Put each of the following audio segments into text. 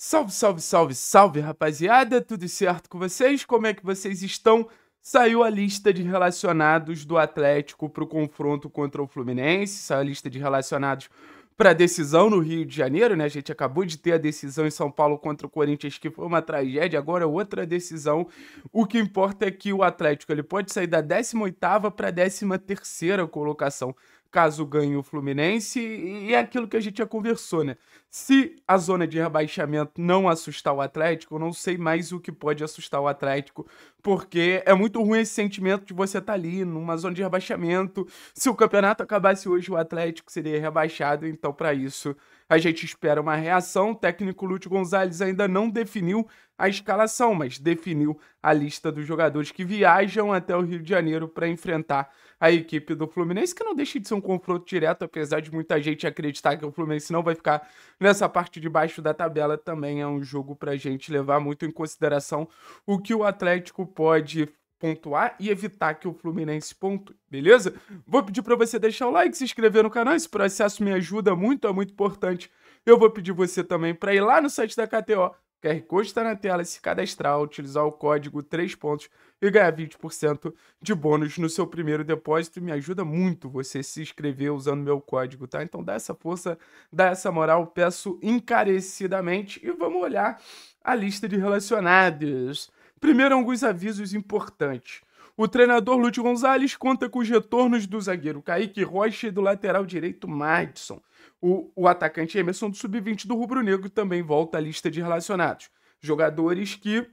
Salve, salve, salve, salve, rapaziada! Tudo certo com vocês? Como é que vocês estão? Saiu a lista de relacionados do Atlético para o confronto contra o Fluminense, saiu a lista de relacionados para a decisão no Rio de Janeiro, né? A gente acabou de ter a decisão em São Paulo contra o Corinthians, que foi uma tragédia, agora é outra decisão. O que importa é que o Atlético ele pode sair da 18ª para a 13ª colocação caso ganhe o Fluminense, e é aquilo que a gente já conversou, né? Se a zona de rebaixamento não assustar o Atlético, eu não sei mais o que pode assustar o Atlético, porque é muito ruim esse sentimento de você estar tá ali numa zona de rebaixamento. Se o campeonato acabasse hoje, o Atlético seria rebaixado, então para isso a gente espera uma reação. O técnico Lúcio Gonzalez ainda não definiu a escalação, mas definiu a lista dos jogadores que viajam até o Rio de Janeiro para enfrentar a equipe do Fluminense, que não deixa de ser um confronto direto, apesar de muita gente acreditar que o Fluminense não vai ficar nessa parte de baixo da tabela. Também é um jogo para a gente levar muito em consideração o que o Atlético pode pontuar e evitar que o Fluminense ponto, beleza? Vou pedir para você deixar o like, se inscrever no canal, esse processo me ajuda muito, é muito importante. Eu vou pedir você também para ir lá no site da KTO, o QR Code está na tela, se cadastrar, utilizar o código 3 pontos e ganhar 20% de bônus no seu primeiro depósito. Me ajuda muito você se inscrever usando meu código, tá? Então dá essa força, dá essa moral, peço encarecidamente. E vamos olhar a lista de relacionados. Primeiro, alguns avisos importantes. O treinador Lúcio Gonzalez conta com os retornos do zagueiro Kaique Rocha e do lateral direito Madison. O, o atacante Emerson do Sub-20 do Rubro Negro também volta à lista de relacionados. Jogadores que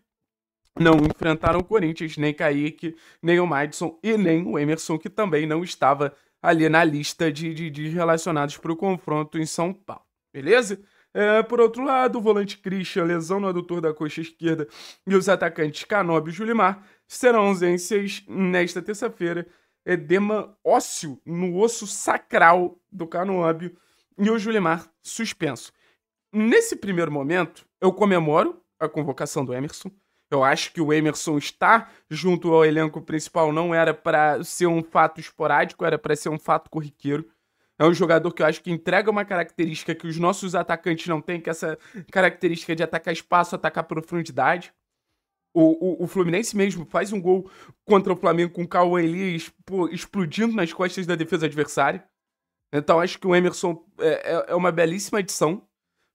não enfrentaram o Corinthians, nem Kaique, nem o Madison e nem o Emerson, que também não estava ali na lista de, de, de relacionados para o confronto em São Paulo. Beleza? É, por outro lado, o volante Christian, lesão no adutor da coxa esquerda, e os atacantes Canobi e Julimar serão ausências nesta terça-feira. Edema é ósseo no osso sacral do Canobio e o Julimar suspenso. Nesse primeiro momento, eu comemoro a convocação do Emerson. Eu acho que o Emerson está junto ao elenco principal não era para ser um fato esporádico, era para ser um fato corriqueiro. É um jogador que eu acho que entrega uma característica que os nossos atacantes não têm, que é essa característica de atacar espaço, atacar profundidade. O, o, o, Fluminense mesmo faz um gol contra o Flamengo com o Cauã Elias pô, explodindo nas costas da defesa adversária. Então acho que o Emerson é, é, é uma belíssima adição.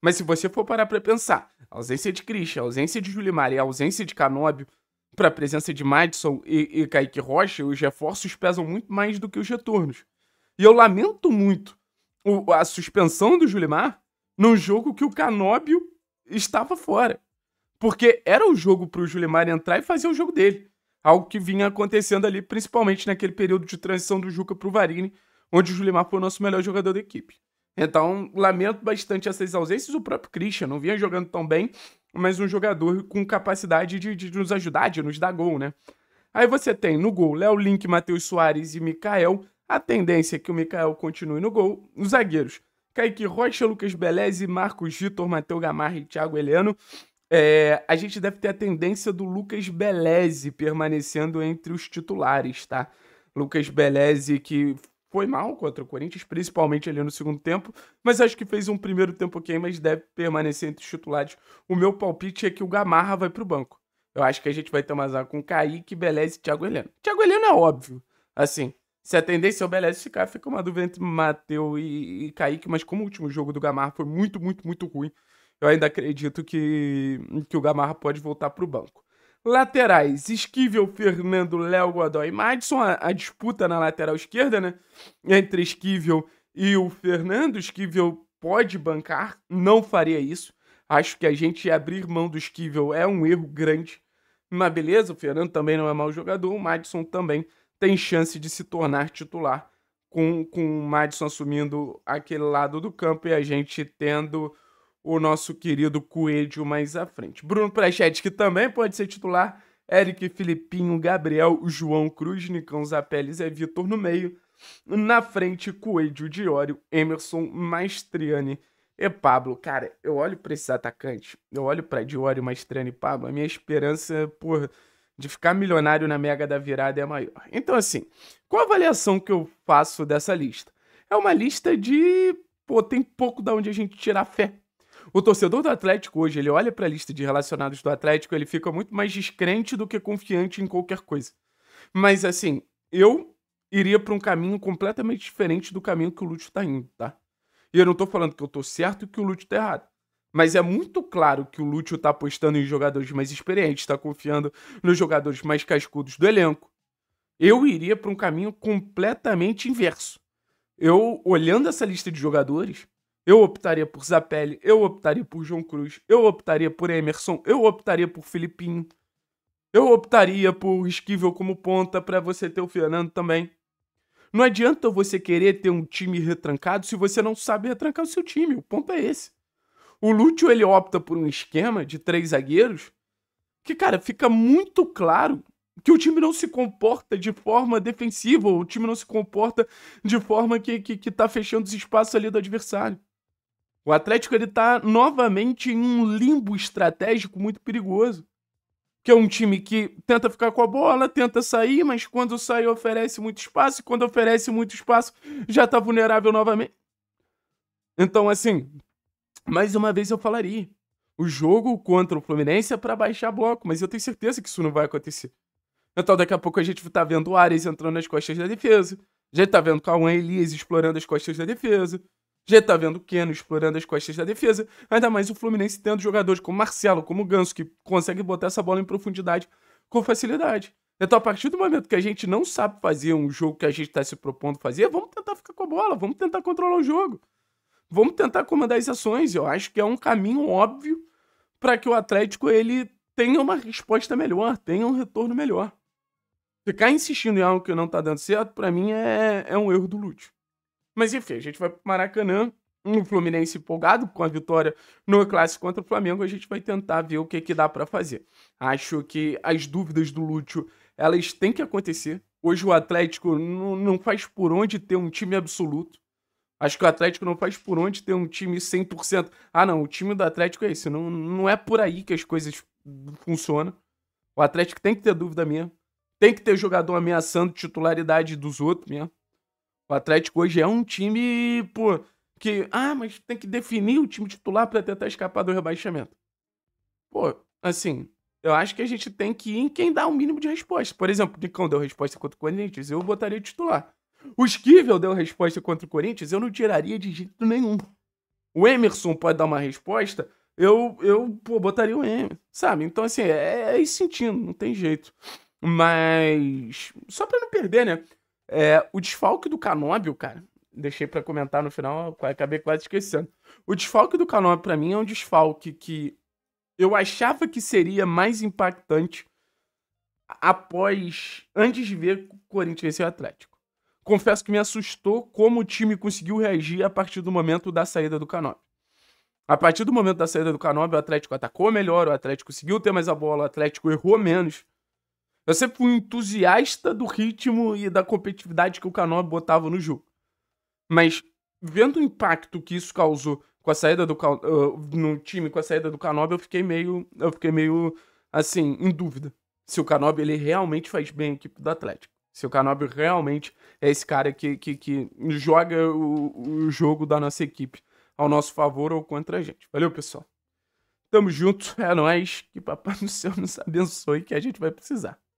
Mas se você for parar para pensar, a ausência de Christian, a ausência de Julimar e a ausência de Canóbio para a presença de Madison e, e Kaique Rocha, os reforços pesam muito mais do que os retornos. E eu lamento muito o, a suspensão do Julimar num jogo que o Canóbio estava fora. Porque era o jogo para o Julimar entrar e fazer o jogo dele. Algo que vinha acontecendo ali, principalmente naquele período de transição do Juca para o Varini, onde o Julimar foi o nosso melhor jogador da equipe. Então, lamento bastante essas ausências. O próprio Christian não vinha jogando tão bem, mas um jogador com capacidade de, de nos ajudar, de nos dar gol, né? Aí você tem no gol Léo Link, Matheus Soares e Mikael. A tendência é que o Mikael continue no gol. Os zagueiros, Kaique Rocha, Lucas e Marcos Vitor, Matheus Gamarra e Thiago Heleno. É, a gente deve ter a tendência do Lucas Beleze permanecendo entre os titulares, tá? Lucas Beleze que foi mal contra o Corinthians, principalmente ali no segundo tempo, mas acho que fez um primeiro tempo ok, mas deve permanecer entre os titulares. O meu palpite é que o Gamarra vai pro banco. Eu acho que a gente vai ter uma zaga com Kaique, Beleza e Thiago Heleno. Thiago Heleno é óbvio. Assim, se a tendência é o BLS ficar, fica uma dúvida entre Matheus e, e Kaique, mas como o último jogo do Gamarra foi muito, muito, muito ruim, eu ainda acredito que, que o Gamarra pode voltar para o banco. Laterais, Esquivel, Fernando, Léo Godoy e Madison, a, a, disputa na lateral esquerda, né? Entre Esquivel e o Fernando, Esquivel pode bancar, não faria isso. Acho que a gente abrir mão do Esquivel é um erro grande. Mas beleza, o Fernando também não é mau jogador, o Madison também tem chance de se tornar titular, com, com o Madison assumindo aquele lado do campo e a gente tendo o nosso querido Coelho mais à frente. Bruno Prechete, que também pode ser titular, Eric Filipinho, Gabriel, João Cruz, Nicão Zapelli, Zé Vitor no meio. Na frente, Coelho, Diório, Emerson, Maestriani e Pablo. Cara, eu olho para esses atacantes, eu olho para Diório, Maestriani e Pablo, a minha esperança, é por de ficar milionário na mega da virada é maior. Então, assim, qual a avaliação que eu faço dessa lista? É uma lista de. Pô, tem pouco da onde a gente tirar fé. O torcedor do Atlético hoje, ele olha para a lista de relacionados do Atlético, ele fica muito mais descrente do que confiante em qualquer coisa. Mas, assim, eu iria para um caminho completamente diferente do caminho que o Lúcio tá indo, tá? E eu não tô falando que eu tô certo e que o Lúcio tá errado. Mas é muito claro que o Lúcio está apostando em jogadores mais experientes, está confiando nos jogadores mais cascudos do elenco. Eu iria para um caminho completamente inverso. Eu, olhando essa lista de jogadores, eu optaria por Zapelli, eu optaria por João Cruz, eu optaria por Emerson, eu optaria por Filipinho, eu optaria por Esquivel como ponta para você ter o Fernando também. Não adianta você querer ter um time retrancado se você não sabe retrancar o seu time. O ponto é esse. O Lúcio ele opta por um esquema de três zagueiros que, cara, fica muito claro que o time não se comporta de forma defensiva, o time não se comporta de forma que, que, que tá fechando os espaços ali do adversário. O Atlético ele tá novamente em um limbo estratégico muito perigoso. Que é um time que tenta ficar com a bola, tenta sair, mas quando sai oferece muito espaço, e quando oferece muito espaço já tá vulnerável novamente. Então, assim, mais uma vez eu falaria. O jogo contra o Fluminense é para baixar bloco, mas eu tenho certeza que isso não vai acontecer. Então daqui a pouco a gente tá vendo o Ares entrando nas costas da defesa. Já tá vendo o Cauã Elias explorando as costas da defesa. Já tá vendo o Keno explorando as costas da defesa. Ainda mais o Fluminense tendo jogadores como Marcelo, como Ganso, que consegue botar essa bola em profundidade com facilidade. Então, a partir do momento que a gente não sabe fazer um jogo que a gente está se propondo fazer, vamos tentar ficar com a bola, vamos tentar controlar o jogo vamos tentar comandar as ações. Eu acho que é um caminho óbvio para que o Atlético ele tenha uma resposta melhor, tenha um retorno melhor. Ficar insistindo em algo que não tá dando certo, para mim, é, é um erro do Lúcio. Mas enfim, a gente vai pro Maracanã, um Fluminense empolgado com a vitória no clássico contra o Flamengo, a gente vai tentar ver o que, que dá para fazer. Acho que as dúvidas do Lúcio, elas têm que acontecer. Hoje o Atlético não faz por onde ter um time absoluto. Acho que o Atlético não faz por onde ter um time 100%. Ah, não, o time do Atlético é esse. Não, não é por aí que as coisas funcionam. O Atlético tem que ter dúvida minha. Tem que ter jogador ameaçando titularidade dos outros mesmo. O Atlético hoje é um time, pô, que. Ah, mas tem que definir o time titular para tentar escapar do rebaixamento. Pô, assim, eu acho que a gente tem que ir em quem dá o mínimo de resposta. Por exemplo, o Nicão deu resposta contra o Corinthians, eu botaria titular. O Esquivel deu resposta contra o Corinthians, eu não tiraria de jeito nenhum. O Emerson pode dar uma resposta, eu, eu pô, botaria o Emerson, sabe? Então, assim, é, é ir sentindo, não tem jeito. Mas, só pra não perder, né? É, o desfalque do Canóbio, cara, deixei para comentar no final, acabei quase esquecendo. O desfalque do Canóbio, para mim, é um desfalque que eu achava que seria mais impactante após, antes de ver o Corinthians vencer o Atlético confesso que me assustou como o time conseguiu reagir a partir do momento da saída do Canóbio. A partir do momento da saída do Canóbio, o Atlético atacou melhor, o Atlético conseguiu ter mais a bola, o Atlético errou menos. Eu sempre fui entusiasta do ritmo e da competitividade que o Canóbio botava no jogo. Mas vendo o impacto que isso causou com a saída do uh, no time com a saída do Canóbio, eu fiquei meio eu fiquei meio assim em dúvida se o Canóbio ele realmente faz bem a equipe do Atlético. Se o Canobio realmente é esse cara que, que, que joga o, o jogo da nossa equipe ao nosso favor ou contra a gente. Valeu, pessoal. Tamo junto, é nóis. Que Papai do Céu nos abençoe, que a gente vai precisar.